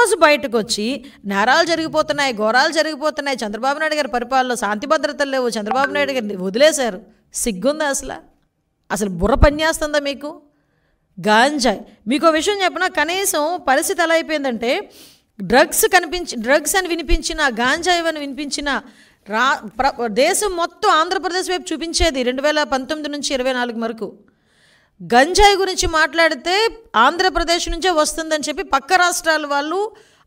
రోజు బయటకు వచ్చి నేరాలు జరిగిపోతున్నాయి ఘోరాలు జరిగిపోతున్నాయి చంద్రబాబు నాయుడు గారి పరిపాలనలో శాంతి భద్రతలు లేవు చంద్రబాబు నాయుడు గారిని వదిలేశారు సిగ్గుందా అసలు అసలు బుర్ర పనిచేస్తుందా మీకు గాంజాయ్ మీకు విషయం చెప్పిన కనీసం పరిస్థితి ఎలా అయిపోయిందంటే డ్రగ్స్ కనిపించి డ్రగ్స్ అని వినిపించిన గాంజాయి అని వినిపించిన రా దేశం మొత్తం ఆంధ్రప్రదేశ్ వైపు చూపించేది రెండు వేల పంతొమ్మిది నుంచి ఇరవై నాలుగు వరకు గంజాయి గురించి మాట్లాడితే ఆంధ్రప్రదేశ్ నుంచే వస్తుందని చెప్పి పక్క రాష్ట్రాల వాళ్ళు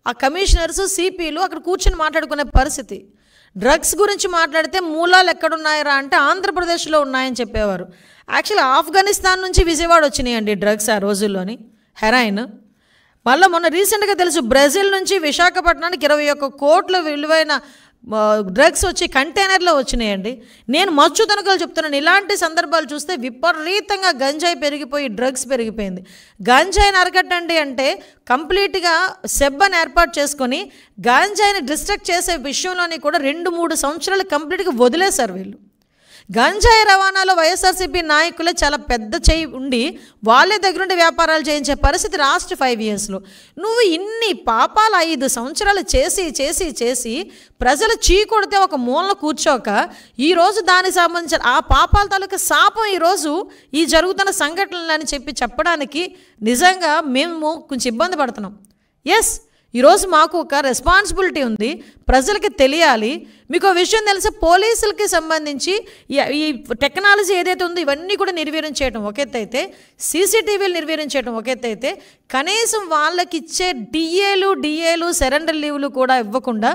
ఆ కమిషనర్స్ సిపిలు అక్కడ కూర్చొని మాట్లాడుకునే పరిస్థితి డ్రగ్స్ గురించి మాట్లాడితే మూలాలు ఎక్కడున్నాయరా అంటే ఆంధ్రప్రదేశ్లో ఉన్నాయని చెప్పేవారు యాక్చువల్లీ ఆఫ్ఘనిస్తాన్ నుంచి విజయవాడ వచ్చినాయండి డ్రగ్స్ ఆ రోజుల్లోని హెరాయిన్ మళ్ళీ మొన్న రీసెంట్గా తెలుసు బ్రెజిల్ నుంచి విశాఖపట్నానికి ఇరవై ఒక్క కోట్ల విలువైన డ్రగ్స్ వచ్చి కంటైనర్లో వచ్చినాయండి నేను మచ్చు తనుకలు చెప్తున్నాను ఇలాంటి సందర్భాలు చూస్తే విపరీతంగా గంజాయి పెరిగిపోయి డ్రగ్స్ పెరిగిపోయింది గంజాయిని అరగట్టండి అంటే కంప్లీట్గా సెబ్బను ఏర్పాటు చేసుకొని గాంజాయిని డిస్ట్రక్ట్ చేసే విషయంలోని కూడా రెండు మూడు సంవత్సరాలు కంప్లీట్గా వదిలేశారు వీళ్ళు గంజాయి రవాణాలో వైఎస్ఆర్సీపీ నాయకులే చాలా పెద్ద చేయి ఉండి వాళ్ళే దగ్గరుండి వ్యాపారాలు చేయించే పరిస్థితి లాస్ట్ ఫైవ్ ఇయర్స్లో నువ్వు ఇన్ని పాపాలు ఐదు సంవత్సరాలు చేసి చేసి చేసి ప్రజలు చీకొడితే ఒక మూలన కూర్చోక ఈరోజు దానికి సంబంధించిన ఆ పాపాల తాలూకా శాపం ఈరోజు ఈ జరుగుతున్న సంఘటనలు అని చెప్పి చెప్పడానికి నిజంగా మేము కొంచెం ఇబ్బంది పడుతున్నాం ఎస్ ఈరోజు మాకు ఒక రెస్పాన్సిబిలిటీ ఉంది ప్రజలకి తెలియాలి మీకు విషయం తెలుసా పోలీసులకి సంబంధించి ఈ టెక్నాలజీ ఏదైతే ఉందో ఇవన్నీ కూడా నిర్వీర్యం చేయడం ఒక ఎత్తు అయితే సీసీటీవీలు నిర్వీర్యం చేయడం ఒక ఎత్తు అయితే కనీసం వాళ్ళకి ఇచ్చే డిఏలు డిఏలు సరెండర్ లీవ్లు కూడా ఇవ్వకుండా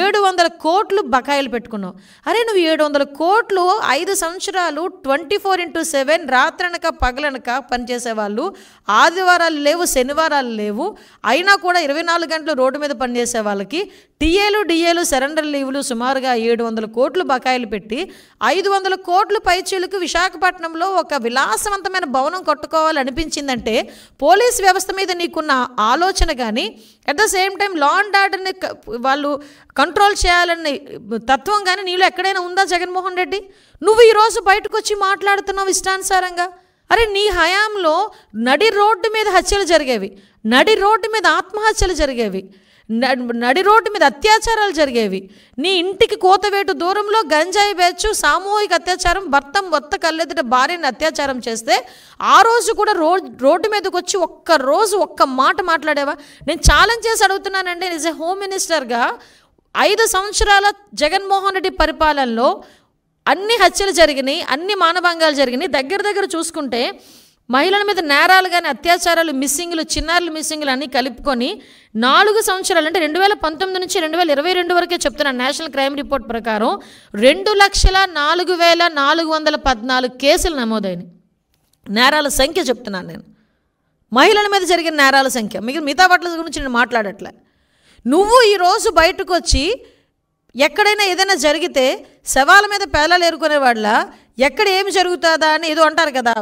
ఏడు వందల కోట్లు బకాయిలు పెట్టుకున్నావు అరే నువ్వు ఏడు వందల కోట్లు ఐదు సంవత్సరాలు ట్వంటీ ఫోర్ ఇంటూ సెవెన్ రాత్రనక పగలనక పనిచేసే వాళ్ళు ఆదివారాలు లేవు శనివారాలు లేవు అయినా కూడా ఇరవై నాలుగు గంటలు రోడ్డు మీద పనిచేసే వాళ్ళకి టీఏలు డిఏలు సరెండర్ లీవ్లు సుమారు సుమారుగా ఏడు వందల కోట్లు బకాయిలు పెట్టి ఐదు వందల కోట్లు పైచీలకు విశాఖపట్నంలో ఒక విలాసవంతమైన భవనం కట్టుకోవాలనిపించిందంటే పోలీస్ వ్యవస్థ మీద నీకున్న ఆలోచన కానీ at the same time law and ఆర్డర్ని వాళ్ళు కంట్రోల్ చేయాలని తత్వం కానీ నీలో ఎక్కడైనా ఉందా జగన్మోహన్ రెడ్డి నువ్వు ఈరోజు బయటకు వచ్చి మాట్లాడుతున్నావు ఇష్టానుసారంగా అరే నీ హయాంలో నడి రోడ్డు మీద హత్యలు జరిగేవి నడి రోడ్డు మీద ఆత్మహత్యలు జరిగేవి నడి రోడ్డు మీద అత్యాచారాలు జరిగేవి నీ ఇంటికి కోతవేటు దూరంలో గంజాయి బేచ్చు సామూహిక అత్యాచారం భర్త మొత్త కళ్ళెదుట భార్యని అత్యాచారం చేస్తే ఆ రోజు కూడా రో రోడ్డు మీదకి వచ్చి ఒక్క రోజు ఒక్క మాట మాట్లాడేవా నేను ఛాలెంజ్ చేసి అడుగుతున్నానండి ఈజ్ హోమ్ మినిస్టర్గా ఐదు సంవత్సరాల జగన్మోహన్ రెడ్డి పరిపాలనలో అన్ని హత్యలు జరిగినాయి అన్ని మానభంగాలు జరిగినాయి దగ్గర దగ్గర చూసుకుంటే మహిళల మీద నేరాలు కానీ అత్యాచారాలు మిస్సింగ్లు చిన్నారులు మిస్సింగ్లు అన్నీ కలుపుకొని నాలుగు సంవత్సరాలు అంటే రెండు వేల పంతొమ్మిది నుంచి రెండు వేల ఇరవై రెండు వరకే చెప్తున్నాను నేషనల్ క్రైమ్ రిపోర్ట్ ప్రకారం రెండు లక్షల నాలుగు వేల నాలుగు వందల పద్నాలుగు కేసులు నమోదైనవి నేరాల సంఖ్య చెప్తున్నాను నేను మహిళల మీద జరిగిన నేరాల సంఖ్య మిగిలిన మిగతా వాటి గురించి నేను మాట్లాడట్లే నువ్వు ఈరోజు బయటకు వచ్చి ఎక్కడైనా ఏదైనా జరిగితే శవాల మీద పేలాలు వాళ్ళ ఎక్కడ ఏమి జరుగుతుందా అని ఏదో అంటారు కదా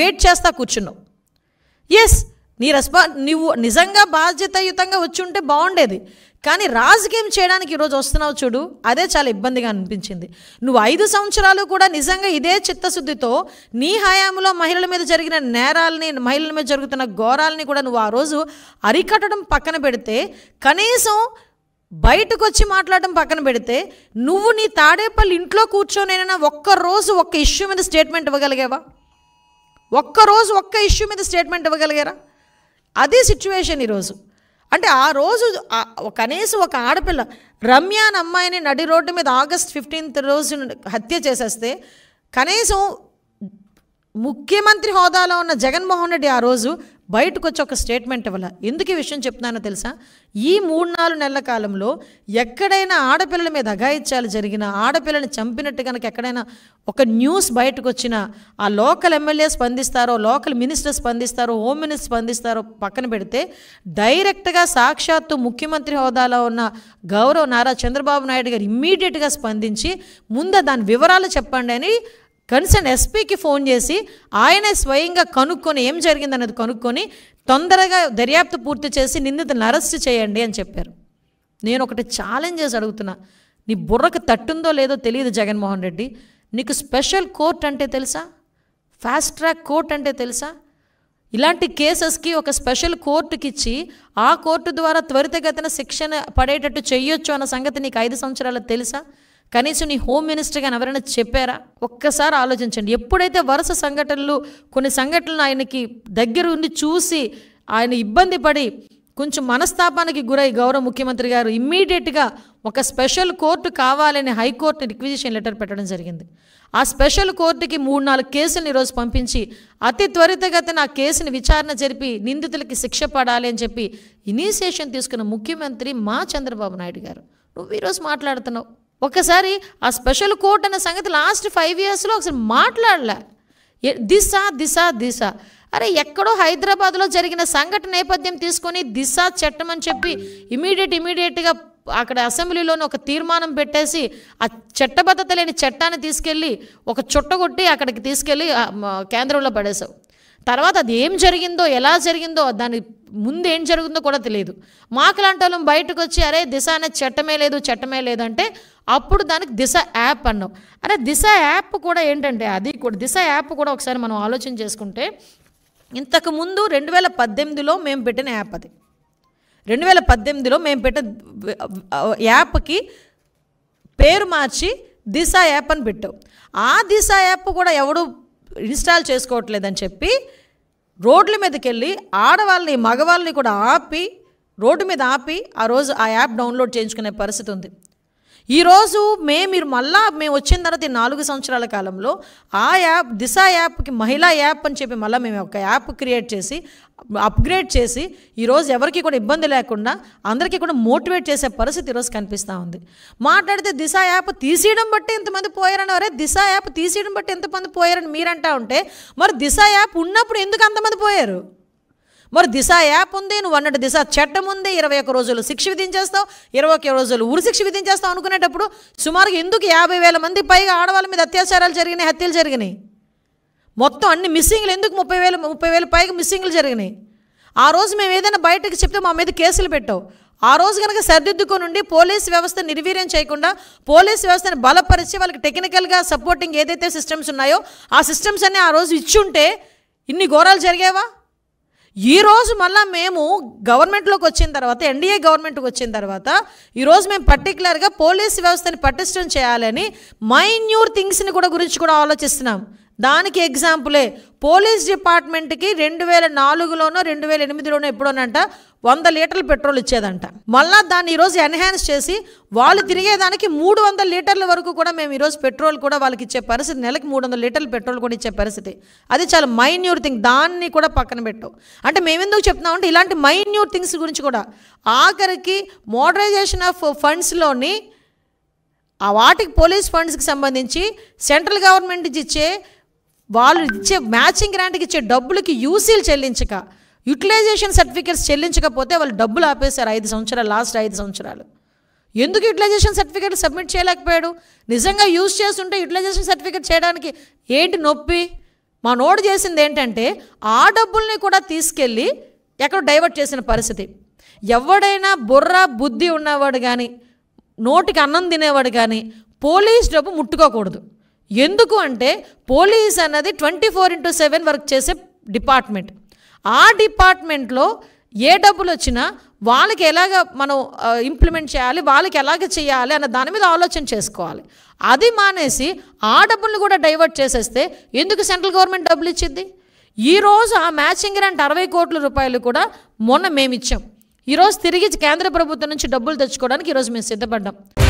వెయిట్ చేస్తా కూర్చున్నావు ఎస్ నీ రెస్పా నువ్వు నిజంగా బాధ్యతయుతంగా వచ్చి ఉంటే బాగుండేది కానీ రాజకీయం చేయడానికి ఈరోజు వస్తున్నావు చూడు అదే చాలా ఇబ్బందిగా అనిపించింది నువ్వు ఐదు సంవత్సరాలు కూడా నిజంగా ఇదే చిత్తశుద్ధితో నీ హయాంలో మహిళల మీద జరిగిన నేరాలని మహిళల మీద జరుగుతున్న ఘోరాలని కూడా నువ్వు ఆ రోజు అరికట్టడం పక్కన పెడితే కనీసం బయటకు వచ్చి మాట్లాడడం పక్కన పెడితే నువ్వు నీ తాడేపల్లి ఇంట్లో కూర్చోనైనా ఒక్క రోజు ఒక్క ఇష్యూ మీద స్టేట్మెంట్ ఇవ్వగలిగావా ఒక్కరోజు ఒక్క ఇష్యూ మీద స్టేట్మెంట్ ఇవ్వగలిగారా అదే సిచ్యువేషన్ ఈరోజు అంటే ఆ రోజు కనీసం ఒక ఆడపిల్ల రమ్య అని అమ్మాయిని నడి రోడ్డు మీద ఆగస్ట్ ఫిఫ్టీన్త్ రోజు హత్య చేసేస్తే కనీసం ముఖ్యమంత్రి హోదాలో ఉన్న జగన్మోహన్ రెడ్డి ఆ రోజు బయటకు వచ్చి ఒక స్టేట్మెంట్ ఇవ్వాల ఎందుకు ఈ విషయం చెప్తున్నానో తెలుసా ఈ మూడు నాలుగు నెలల కాలంలో ఎక్కడైనా ఆడపిల్లల మీద అఘాయిత్యాలు జరిగిన ఆడపిల్లని చంపినట్టు కనుక ఎక్కడైనా ఒక న్యూస్ బయటకు వచ్చినా ఆ లోకల్ ఎమ్మెల్యే స్పందిస్తారో లోకల్ మినిస్టర్ స్పందిస్తారో హోమ్ మినిస్టర్ స్పందిస్తారో పక్కన పెడితే డైరెక్ట్గా సాక్షాత్తు ముఖ్యమంత్రి హోదాలో ఉన్న గౌరవ్ నారా చంద్రబాబు నాయుడు గారు ఇమ్మీడియట్గా స్పందించి ముందే దాని వివరాలు చెప్పండి అని కన్సర్న్ ఎస్పీకి ఫోన్ చేసి ఆయనే స్వయంగా కనుక్కొని ఏం జరిగిందన్నది కనుక్కొని తొందరగా దర్యాప్తు పూర్తి చేసి నిందితులను అరెస్ట్ చేయండి అని చెప్పారు నేను ఒకటి చేసి అడుగుతున్నా నీ బుర్రకు తట్టుందో లేదో తెలియదు జగన్మోహన్ రెడ్డి నీకు స్పెషల్ కోర్ట్ అంటే తెలుసా ఫాస్ట్ ట్రాక్ కోర్ట్ అంటే తెలుసా ఇలాంటి కేసెస్కి ఒక స్పెషల్ కోర్టుకి ఇచ్చి ఆ కోర్టు ద్వారా త్వరితగతిన శిక్షణ పడేటట్టు చేయొచ్చు అన్న సంగతి నీకు ఐదు సంవత్సరాలు తెలుసా కనీసం నీ హోమ్ మినిస్టర్ కానీ ఎవరైనా చెప్పారా ఒక్కసారి ఆలోచించండి ఎప్పుడైతే వరుస సంఘటనలు కొన్ని సంఘటనలు ఆయనకి దగ్గర ఉండి చూసి ఆయన ఇబ్బంది పడి కొంచెం మనస్తాపానికి గురై గౌరవ ముఖ్యమంత్రి గారు ఇమ్మీడియట్గా ఒక స్పెషల్ కోర్టు కావాలని హైకోర్టు రిక్విజిషన్ లెటర్ పెట్టడం జరిగింది ఆ స్పెషల్ కోర్టుకి మూడు నాలుగు కేసులను ఈరోజు పంపించి అతి త్వరితగతిన ఆ కేసుని విచారణ జరిపి నిందితులకి శిక్ష పడాలి అని చెప్పి ఇనీషియేషన్ తీసుకున్న ముఖ్యమంత్రి మా చంద్రబాబు నాయుడు గారు నువ్వు ఈరోజు మాట్లాడుతున్నావు ఒకసారి ఆ స్పెషల్ కోర్ట్ అన్న సంగతి లాస్ట్ ఫైవ్ ఇయర్స్లో ఒకసారి మాట్లాడలే దిశ దిశ దిశ అరే ఎక్కడో హైదరాబాద్లో జరిగిన సంఘటన నేపథ్యం తీసుకొని దిశ చట్టం అని చెప్పి ఇమీడియట్ ఇమీడియట్గా అక్కడ అసెంబ్లీలోనే ఒక తీర్మానం పెట్టేసి ఆ చట్టబద్ధత లేని చట్టాన్ని తీసుకెళ్ళి ఒక చుట్టగొట్టి అక్కడికి తీసుకెళ్ళి కేంద్రంలో పడేశావు తర్వాత అది ఏం జరిగిందో ఎలా జరిగిందో దాని ముందు ఏం జరిగిందో కూడా తెలియదు మాకు లాంటి వాళ్ళం బయటకు వచ్చి అరే దిశ అనేది చట్టమే లేదు చట్టమే లేదు అంటే అప్పుడు దానికి దిశ యాప్ అన్నావు అరే దిశ యాప్ కూడా ఏంటంటే అది కూడా దిశ యాప్ కూడా ఒకసారి మనం ఆలోచన చేసుకుంటే ఇంతకుముందు రెండు వేల పద్దెనిమిదిలో మేము పెట్టిన యాప్ అది రెండు వేల పద్దెనిమిదిలో మేము పెట్టిన యాప్కి పేరు మార్చి దిశ యాప్ అని పెట్టావు ఆ దిశ యాప్ కూడా ఎవడు ఇన్స్టాల్ చేసుకోవట్లేదని చెప్పి రోడ్ల మీదకి వెళ్ళి ఆడవాళ్ళని మగవాళ్ళని కూడా ఆపి రోడ్డు మీద ఆపి ఆ రోజు ఆ యాప్ డౌన్లోడ్ చేయించుకునే పరిస్థితి ఉంది ఈరోజు మే మీరు మళ్ళా మేము వచ్చిన తర్వాత ఈ నాలుగు సంవత్సరాల కాలంలో ఆ యాప్ దిశ యాప్కి మహిళా యాప్ అని చెప్పి మళ్ళీ మేము ఒక యాప్ క్రియేట్ చేసి అప్గ్రేడ్ చేసి ఈరోజు ఎవరికి కూడా ఇబ్బంది లేకుండా అందరికీ కూడా మోటివేట్ చేసే పరిస్థితి ఈరోజు కనిపిస్తూ ఉంది మాట్లాడితే దిశ యాప్ తీసేయడం బట్టి ఇంతమంది పోయారని వరే దిశ యాప్ తీసేయడం బట్టి ఎంతమంది పోయారని మీరంటా ఉంటే మరి దిశ యాప్ ఉన్నప్పుడు ఎందుకు అంతమంది పోయారు మరి దిశ యాప్ ఉంది నువ్వు అన్నట్టు దిశ చట్టం ఉంది ఇరవై ఒక్క రోజులు శిక్ష విధించేస్తావు ఇరవై ఒక్క రోజులు ఉరి శిక్ష విధించేస్తావు అనుకునేటప్పుడు సుమారుగా ఎందుకు యాభై వేల మంది పైగా ఆడవాళ్ళ మీద అత్యాచారాలు జరిగినాయి హత్యలు జరిగినాయి మొత్తం అన్ని మిస్సింగ్లు ఎందుకు ముప్పై వేలు ముప్పై వేల పైగా మిస్సింగ్లు జరిగినాయి ఆ రోజు మేము ఏదైనా బయటకు చెప్తే మా మీద కేసులు పెట్టావు ఆ రోజు కనుక సరిదిద్దుకొని ఉండి పోలీస్ వ్యవస్థ నిర్వీర్యం చేయకుండా పోలీస్ వ్యవస్థను బలపరిచి వాళ్ళకి టెక్నికల్గా సపోర్టింగ్ ఏదైతే సిస్టమ్స్ ఉన్నాయో ఆ సిస్టమ్స్ అన్నీ ఆ రోజు ఇచ్చుంటే ఇన్ని ఘోరాలు జరిగేవా ఈరోజు మళ్ళీ మేము గవర్నమెంట్లోకి వచ్చిన తర్వాత ఎన్డీఏ గవర్నమెంట్కి వచ్చిన తర్వాత ఈరోజు మేము పర్టికులర్గా పోలీస్ వ్యవస్థని పటిష్టం చేయాలని మైన్యూర్ థింగ్స్ని కూడా గురించి కూడా ఆలోచిస్తున్నాం దానికి ఎగ్జాంపులే పోలీస్ డిపార్ట్మెంట్కి రెండు వేల నాలుగులోనో రెండు వేల ఎనిమిదిలోనో ఎప్పుడోనంట వంద లీటర్లు పెట్రోల్ ఇచ్చేదంట మళ్ళా దాన్ని ఈరోజు ఎన్హాన్స్ చేసి వాళ్ళు తిరిగేదానికి మూడు వందల లీటర్ల వరకు కూడా మేము ఈరోజు పెట్రోల్ కూడా వాళ్ళకి ఇచ్చే పరిస్థితి నెలకి మూడు వందల లీటర్లు పెట్రోల్ కూడా ఇచ్చే పరిస్థితి అది చాలా మైన్యూర్ థింగ్ దాన్ని కూడా పక్కన పెట్టావు అంటే మేము ఎందుకు చెప్తున్నామంటే ఇలాంటి మైన్యూర్ థింగ్స్ గురించి కూడా ఆఖరికి మోడరైజేషన్ ఆఫ్ ఫండ్స్లోని ఆ వాటికి పోలీస్ ఫండ్స్కి సంబంధించి సెంట్రల్ గవర్నమెంట్ ఇచ్చే వాళ్ళు ఇచ్చే మ్యాచింగ్ గ్రాంట్కి ఇచ్చే డబ్బులకి యూసీలు చెల్లించక యూటిలైజేషన్ సర్టిఫికేట్స్ చెల్లించకపోతే వాళ్ళు డబ్బులు ఆపేశారు ఐదు సంవత్సరాలు లాస్ట్ ఐదు సంవత్సరాలు ఎందుకు యూటిలైజేషన్ సర్టిఫికేట్ సబ్మిట్ చేయలేకపోయాడు నిజంగా యూజ్ చేస్తుంటే యూటిలైజేషన్ సర్టిఫికేట్ చేయడానికి ఏంటి నొప్పి మా నోటు చేసింది ఏంటంటే ఆ డబ్బుల్ని కూడా తీసుకెళ్ళి ఎక్కడ డైవర్ట్ చేసిన పరిస్థితి ఎవడైనా బుర్ర బుద్ధి ఉన్నవాడు కానీ నోటికి అన్నం తినేవాడు కానీ పోలీస్ డబ్బు ముట్టుకోకూడదు ఎందుకు అంటే పోలీస్ అన్నది twenty four into seven work చేసే డిపార్ట్మెంట్ ఆ డిపార్ట్మెంట్లో ఏ డబ్బులు వచ్చినా వాళ్ళకి ఎలాగ మనం ఇంప్లిమెంట్ చేయాలి వాళ్ళకి ఎలాగ చేయాలి అన్న దాని మీద ఆలోచన చేసుకోవాలి అది మానేసి ఆ డబ్బులను కూడా డైవర్ట్ చేసేస్తే ఎందుకు సెంట్రల్ గవర్నమెంట్ డబ్బులు ఇచ్చింది ఈరోజు ఆ మ్యాచింగ్ గ్రాంట్ అరవై కోట్ల రూపాయలు కూడా మొన్న మేమిచ్చాం ఈరోజు తిరిగి కేంద్ర ప్రభుత్వం నుంచి డబ్బులు తెచ్చుకోవడానికి ఈరోజు మేము సిద్ధపడ్డాం